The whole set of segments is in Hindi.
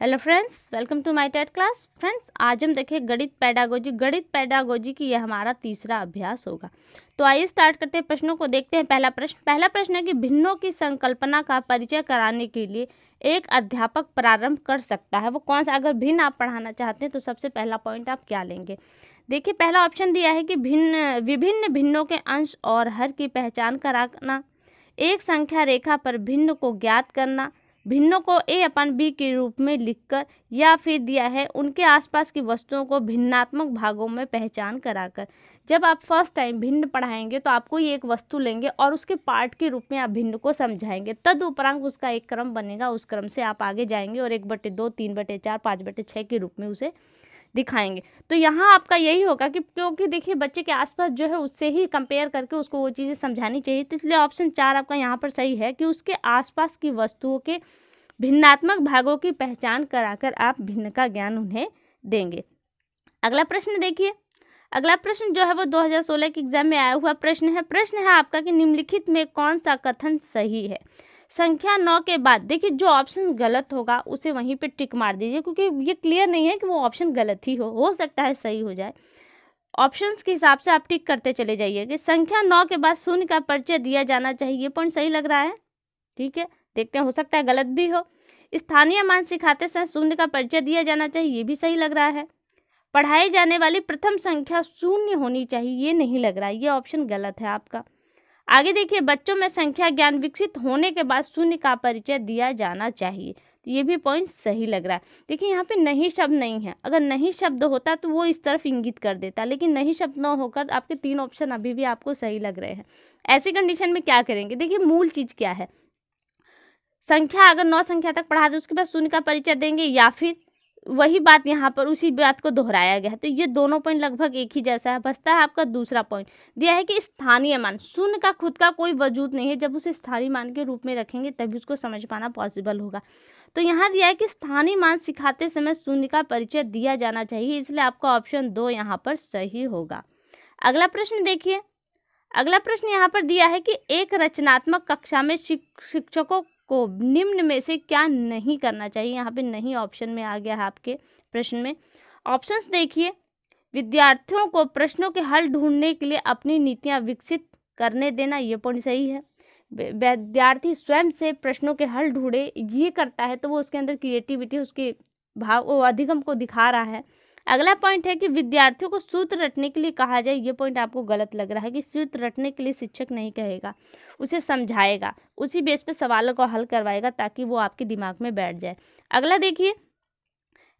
hello friends welcome to my TET class friends आज हम देखें गणित पैडागोजी गणित पैडागोजी की यह हमारा तीसरा अभ्यास होगा तो आइए स्टार्ट करते हैं प्रश्नों को देखते हैं पहला प्रश्न पहला प्रश्न है कि भिन्नों की संकल्पना का परिचय कराने के लिए एक अध्यापक प्रारंभ कर सकता है वो कौन सा अगर भिन्न आप पढ़ाना चाहते हैं तो सबसे पहला पॉइंट आप क्या लेंगे देखिए पहला ऑप्शन दिया है कि भिन्न विभिन्न भिन्नों के अंश और हर की पहचान कराना एक संख्या रेखा पर भिन्न को ज्ञात करना भिन्नों को ए अपन बी के रूप में लिखकर या फिर दिया है उनके आसपास की वस्तुओं को भिन्नात्मक भागों में पहचान कराकर जब आप फर्स्ट टाइम भिन्न पढ़ाएंगे तो आपको ये एक वस्तु लेंगे और उसके पार्ट के रूप में आप भिन्न को समझाएंगे तद उपरांत उसका एक क्रम बनेगा उस क्रम से आप आगे जाएंगे और एक बटे दो तीन बटे चार पाँच बटे छः के रूप में उसे दिखाएंगे तो यहाँ आपका यही होगा कि क्योंकि देखिए बच्चे के आसपास जो है उससे ही कंपेयर करके उसको वो चीज़ें समझानी चाहिए तो इसलिए ऑप्शन चार आपका यहाँ पर सही है कि उसके आसपास की वस्तुओं के भिन्नात्मक भागों की पहचान कराकर आप भिन्न का ज्ञान उन्हें देंगे अगला प्रश्न देखिए अगला प्रश्न जो है वो 2016 के एग्जाम में आया हुआ प्रश्न है प्रश्न है आपका कि निम्नलिखित में कौन सा कथन सही है संख्या नौ के बाद देखिए जो ऑप्शन गलत होगा उसे वहीं पे टिक मार दीजिए क्योंकि ये क्लियर नहीं है कि वो ऑप्शन गलत ही हो हो सकता है सही हो जाए ऑप्शंस के हिसाब से आप टिक करते चले जाइए कि संख्या नौ के बाद शून्य का परिचय दिया जाना चाहिए ये पॉइंट सही लग रहा है ठीक है देखते हैं हो सकता है गलत भी हो स्थानीय मान सिखाते समय शून्य का परिचय दिया जाना चाहिए ये भी सही लग रहा है पढ़ाई जाने वाली प्रथम संख्या शून्य होनी चाहिए ये नहीं लग रहा है ये ऑप्शन गलत है आपका आगे देखिए बच्चों में संख्या ज्ञान विकसित होने के बाद शून्य का परिचय दिया जाना चाहिए तो ये भी पॉइंट सही लग रहा है देखिए यहाँ पे नहीं शब्द नहीं है अगर नहीं शब्द होता तो वो इस तरफ इंगित कर देता लेकिन नहीं शब्द न होकर तो आपके तीन ऑप्शन अभी भी आपको सही लग रहे हैं ऐसी कंडीशन में क्या करेंगे देखिए मूल चीज़ क्या है संख्या अगर नौ संख्या तक पढ़ा दे उसके बाद शून्य का परिचय देंगे या फिर वही बात यहाँ पर उसी बात को दोहराया गया है तो ये दोनों पॉइंट लगभग एक ही जैसा है बसता है आपका दूसरा पॉइंट दिया है कि स्थानीय मान शून्य का खुद का कोई वजूद नहीं है जब उसे स्थानीय मान के रूप में रखेंगे तभी उसको समझ पाना पॉसिबल होगा तो यहाँ दिया है कि स्थानीय मान सिखाते समय शून्य का परिचय दिया जाना चाहिए इसलिए आपका ऑप्शन दो यहाँ पर सही होगा अगला प्रश्न देखिए अगला प्रश्न यहाँ पर दिया है कि एक रचनात्मक कक्षा में शिक्षकों को निम्न में से क्या नहीं करना चाहिए यहाँ पे नहीं ऑप्शन में आ गया है आपके प्रश्न में ऑप्शंस देखिए विद्यार्थियों को प्रश्नों के हल ढूंढने के लिए अपनी नीतियाँ विकसित करने देना ये पॉइंट सही है विद्यार्थी स्वयं से प्रश्नों के हल ढूंढे ये करता है तो वो उसके अंदर क्रिएटिविटी उसके भाव वो अधिगम को दिखा रहा है अगला पॉइंट है कि विद्यार्थियों को सूत्र रटने के लिए कहा जाए ये पॉइंट आपको गलत लग रहा है कि सूत्र रटने के लिए शिक्षक नहीं कहेगा उसे समझाएगा उसी बेस पे सवालों को हल करवाएगा ताकि वो आपके दिमाग में बैठ जाए अगला देखिए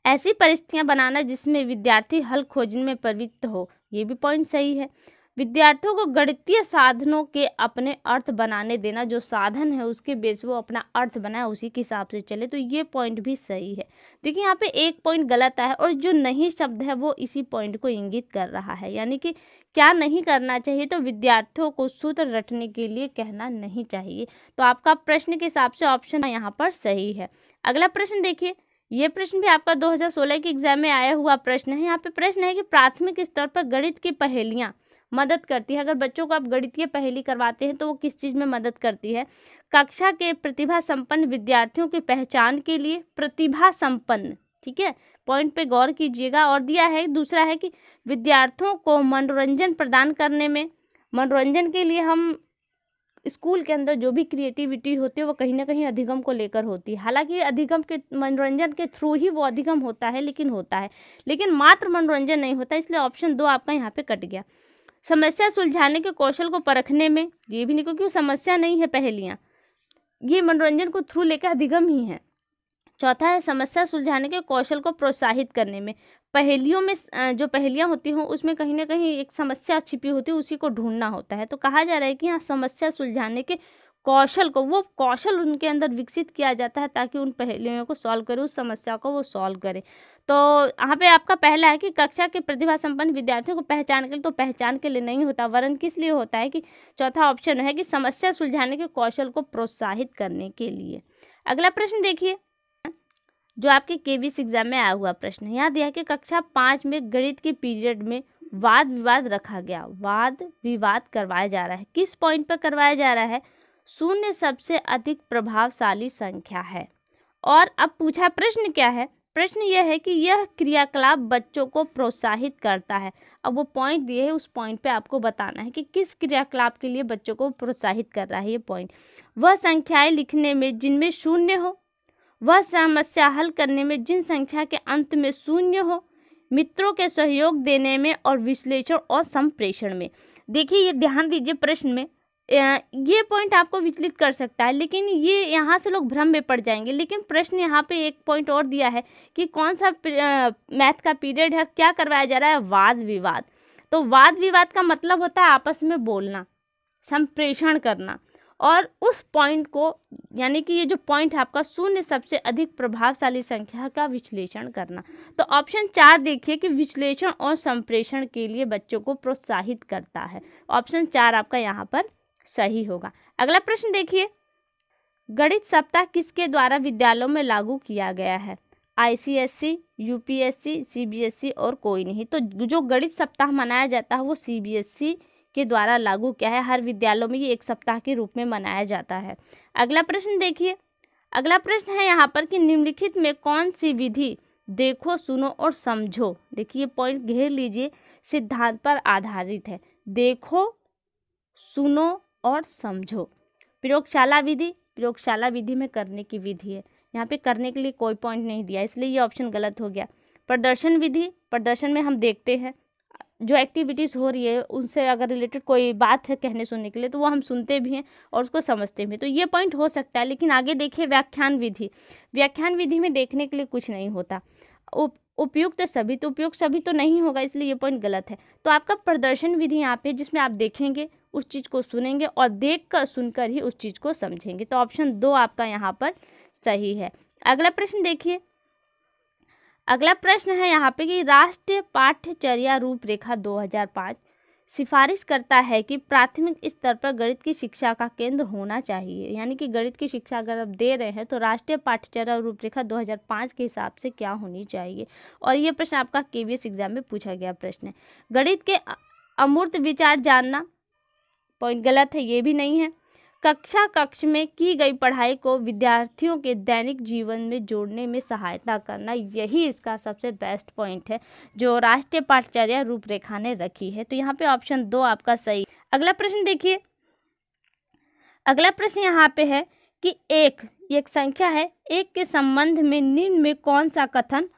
ऐसी परिस्थितियाँ बनाना जिसमें विद्यार्थी हल खोजने में प्रवृत्त हो ये भी पॉइंट सही है विद्यार्थियों को गणितीय साधनों के अपने अर्थ बनाने देना जो साधन है उसके बेस वो अपना अर्थ बनाए उसी के हिसाब से चले तो ये पॉइंट भी सही है देखिए यहाँ पे एक पॉइंट गलत है और जो नहीं शब्द है वो इसी पॉइंट को इंगित कर रहा है यानी कि क्या नहीं करना चाहिए तो विद्यार्थियों को सूत्र रटने के लिए कहना नहीं चाहिए तो आपका प्रश्न के हिसाब से ऑप्शन यहाँ पर सही है अगला प्रश्न देखिए ये प्रश्न भी आपका 2016 के एग्जाम में आया हुआ प्रश्न है यहाँ पे प्रश्न है कि प्राथमिक स्तर पर गणित की पहेलियाँ मदद करती है अगर बच्चों को आप गणितीय पहेली करवाते हैं तो वो किस चीज़ में मदद करती है कक्षा के प्रतिभा संपन्न विद्यार्थियों की पहचान के लिए प्रतिभा संपन्न ठीक है पॉइंट पे गौर कीजिएगा और दिया है दूसरा है कि विद्यार्थियों को मनोरंजन प्रदान करने में मनोरंजन के लिए हम स्कूल के अंदर जो भी क्रिएटिविटी होती है वो कहीं ना कहीं अधिगम को लेकर होती है हालांकि अधिगम के मनोरंजन के थ्रू ही वो अधिगम होता है लेकिन होता है लेकिन मात्र मनोरंजन नहीं होता इसलिए ऑप्शन दो आपका यहाँ पे कट गया समस्या सुलझाने के कौशल को परखने में ये भी नहीं क्योंकि समस्या नहीं है पहलियाँ ये मनोरंजन को थ्रू लेकर अधिगम ही है चौथा है समस्या सुलझाने के कौशल को प्रोत्साहित करने में पहेलियों में जो पहेलियाँ होती हों उसमें कहीं ना कहीं एक समस्या छिपी होती है उसी को ढूंढना होता है तो कहा जा रहा है कि यहाँ समस्या सुलझाने के कौशल को वो कौशल उनके अंदर विकसित किया जाता है ताकि उन पहेलियों को सॉल्व करें उस समस्या को वो सॉल्व करे तो यहाँ पे आपका पहला है कि कक्षा के प्रतिभा संपन्न विद्यार्थियों को पहचान के लिए तो पहचान के लिए नहीं होता वरन किस लिए होता है कि चौथा ऑप्शन है कि समस्या सुलझाने के कौशल को प्रोत्साहित करने के लिए अगला प्रश्न देखिए जो आपके के वी एग्जाम में आया हुआ प्रश्न है यहाँ दिया कि कक्षा पाँच में गणित के पीरियड में वाद विवाद रखा गया वाद विवाद करवाया जा रहा है किस पॉइंट पर करवाया जा रहा है शून्य सबसे अधिक प्रभावशाली संख्या है और अब पूछा प्रश्न क्या है प्रश्न यह है कि यह क्रियाकलाप बच्चों को प्रोत्साहित करता है अब वो पॉइंट दिए है उस पॉइंट पे आपको बताना है कि किस क्रियाकलाप के लिए बच्चों को प्रोत्साहित कर रहा है ये पॉइंट वह संख्याएं लिखने में जिनमें शून्य हो वह समस्या हल करने में जिन संख्या के अंत में शून्य हो मित्रों के सहयोग देने में और विश्लेषण और संप्रेषण में देखिए ये ध्यान दीजिए प्रश्न में ये पॉइंट आपको विचलित कर सकता है लेकिन ये यहाँ से लोग भ्रम में पड़ जाएंगे लेकिन प्रश्न यहाँ पे एक पॉइंट और दिया है कि कौन सा मैथ का पीरियड है क्या करवाया जा रहा है वाद विवाद तो वाद विवाद का मतलब होता है आपस में बोलना संप्रेषण करना और उस पॉइंट को यानी कि ये जो पॉइंट है आपका शून्य सबसे अधिक प्रभावशाली संख्या का विश्लेषण करना तो ऑप्शन चार देखिए कि विश्लेषण और संप्रेषण के लिए बच्चों को प्रोत्साहित करता है ऑप्शन चार आपका यहाँ पर सही होगा अगला प्रश्न देखिए गणित सप्ताह किसके द्वारा विद्यालयों में लागू किया गया है आईसीएससी, यूपीएससी, सीबीएसई और कोई नहीं तो जो गणित सप्ताह मनाया जाता है वो सीबीएसई के द्वारा लागू किया है हर विद्यालयों में ये एक सप्ताह के रूप में मनाया जाता है अगला प्रश्न देखिए अगला प्रश्न है यहाँ पर कि निम्नलिखित में कौन सी विधि देखो सुनो और समझो देखिए पॉइंट घेर लीजिए सिद्धांत पर आधारित है देखो सुनो और समझो प्रयोगशाला विधि प्रयोगशाला विधि में करने की विधि है यहाँ पे करने के लिए कोई पॉइंट नहीं दिया इसलिए ये ऑप्शन गलत हो गया प्रदर्शन विधि प्रदर्शन में हम देखते हैं जो एक्टिविटीज़ हो रही है उनसे अगर रिलेटेड कोई बात है कहने सुनने के लिए तो वो हम सुनते भी हैं और उसको समझते भी हैं तो ये पॉइंट हो सकता है लेकिन आगे देखिए व्याख्यान विधि व्याख्यान विधि में देखने के लिए कुछ नहीं होता उप उपयुक्त सभी तो उपयुक्त सभी तो नहीं होगा इसलिए ये पॉइंट गलत है तो आपका प्रदर्शन विधि यहाँ पे जिसमें आप देखेंगे उस चीज़ को सुनेंगे और देख कर सुनकर ही उस चीज़ को समझेंगे तो ऑप्शन दो आपका यहाँ पर सही है अगला प्रश्न देखिए अगला प्रश्न है यहाँ पे कि राष्ट्रीय पाठ्यचर्या रूपरेखा पाँच सिफारिश करता है कि प्राथमिक स्तर पर गणित की शिक्षा का केंद्र होना चाहिए यानी कि गणित की शिक्षा अगर आप दे रहे हैं तो राष्ट्रीय और रूपरेखा 2005 के हिसाब से क्या होनी चाहिए और ये प्रश्न आपका के एग्जाम में पूछा गया प्रश्न है गणित के अमूर्त विचार जानना पॉइंट गलत है ये भी नहीं है कक्षा कक्ष में की गई पढ़ाई को विद्यार्थियों के दैनिक जीवन में जोड़ने में सहायता करना यही इसका सबसे बेस्ट पॉइंट है जो राष्ट्रीय पाठचर्या रूपरेखा ने रखी है तो यहाँ पे ऑप्शन दो आपका सही अगला प्रश्न देखिए अगला प्रश्न यहाँ पे है कि एक एक संख्या है एक के संबंध में निम्न में कौन सा कथन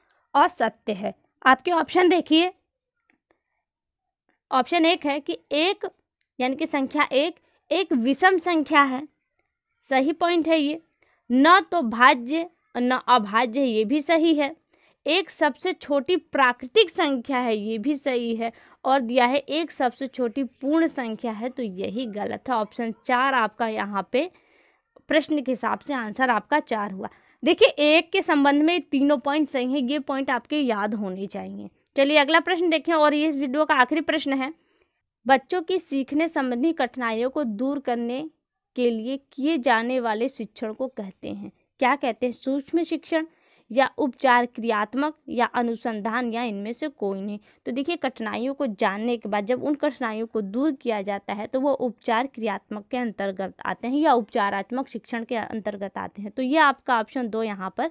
और सत्य है आपके ऑप्शन देखिए ऑप्शन एक है कि एक यानी कि संख्या एक एक विषम संख्या है सही पॉइंट है ये न तो भाज्य न अभाज्य ये भी सही है एक सबसे छोटी प्राकृतिक संख्या है ये भी सही है और दिया है एक सबसे छोटी पूर्ण संख्या है तो यही गलत है ऑप्शन चार आपका यहाँ पे प्रश्न के हिसाब से आंसर आपका चार हुआ देखिए एक के संबंध में तीनों पॉइंट सही हैं ये पॉइंट आपके याद होने चाहिए चलिए अगला प्रश्न देखें और ये वीडियो का आखिरी प्रश्न है बच्चों की सीखने संबंधी कठिनाइयों को दूर करने के लिए किए जाने वाले शिक्षण को कहते हैं क्या कहते हैं सूक्ष्म शिक्षण या उपचार क्रियात्मक या अनुसंधान या इनमें से कोई नहीं तो देखिए कठिनाइयों को जानने के बाद जब उन कठिनाइयों को दूर किया जाता है तो वो उपचार क्रियात्मक के अंतर्गत आते हैं या उपचारात्मक शिक्षण के अंतर्गत आते हैं तो ये आपका ऑप्शन दो यहाँ पर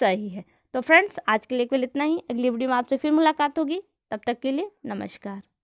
सही है तो फ्रेंड्स आज के लिए केवल इतना ही अगली वीडियो में आपसे फिर मुलाकात होगी तब तक के लिए नमस्कार